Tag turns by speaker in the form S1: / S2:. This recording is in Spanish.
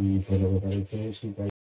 S1: Y por lo que parece, sí